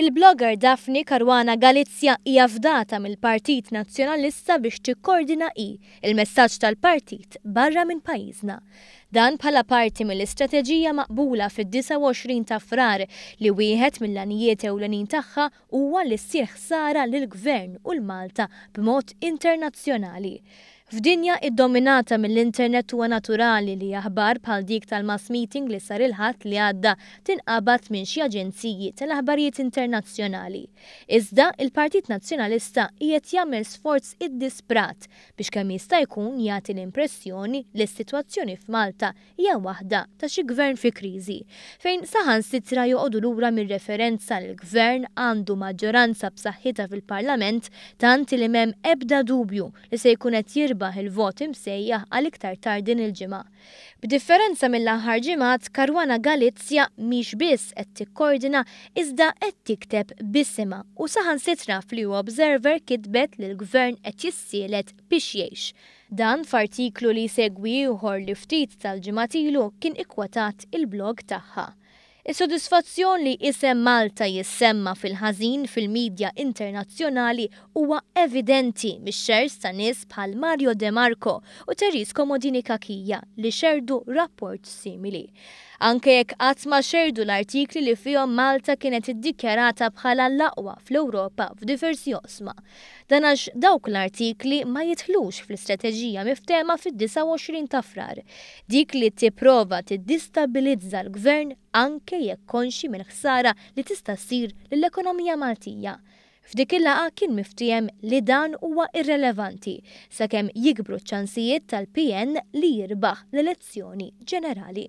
Il-blogger Daphne Karwana Galizja hija fdata mill-Partit Nazzjonalista biex tikkoordina i il-messaġġ tal-partit barra minn pajjiżna. Dan bħala parti mill-istrateġija maqbula fid-29 ta' frar li wieħed mill-anijiet ewlenin tagħha huwa li ssir ħsara lill-Gvern u l-Malta b'mod internazzjonali. F'dinja id-dominata mill-internet huwa naturali li aħbar bħal dik tal-mass meeting li sar il-ħadd li għadda tinqabad minn xi aġenziji tal-aħbarijiet internazzjonali. Iżda il-Partit Nazzjonalista qiegħed jagħmel sforz id-disprat biex kemm jista' jkun jagħti l-impressjoni li s-sitwazzjoni f'Malta hija waħda ta' xi gvern fi kriżi, fejn saħan sitra joqogħdu lura mir-referenza l gvern għandu maġġoranza b'saħħitha fil-Parlament tant li m'hemm ebda dubju li se jkun qed rebaħ il-vot imsejja għal-iktar tardin din il-ġimgħa. B'differenza mill-aħħar ġimgħat, Karwana Galizja mhix biss qed tikkordina iżda qed tikteb bisima u saħan sitra fli Observer kitbet li l-gvern qed jissielet biex jgħix. Dan f'artiklu li segwi uħor li ftit tal-ġimgħat ilu kien ikkwatat il-blog tagħha. Is-sodisfazzjon li isem Malta jissemma fil-ħażin fil-medja internazzjonali huwa evidenti mix-xers ta' nies bħal Mario De Marco u Teris Komodini Kakija li xerdu rapport simili. Anke jekk qatt ma xerdu l-artikli li fihom Malta kienet iddikjarata bħala l-aqwa fl-Ewropa f'diversi osma. Dan għax dawk l-artikli ma jitħlux fl-istrateġija miftema fid-29 ta' frar, dik li tipprova tiddistabilizza l-gvern anke anke jekk konxi minn ħsara li tista' ssir lill-ekonomija Maltija. F'dik il-laqa kien miftijem li dan huwa irrelevanti sakemm jikbru ċ-ċansijiet tal-PN li jirbaħ l-elezzjoni ġenerali.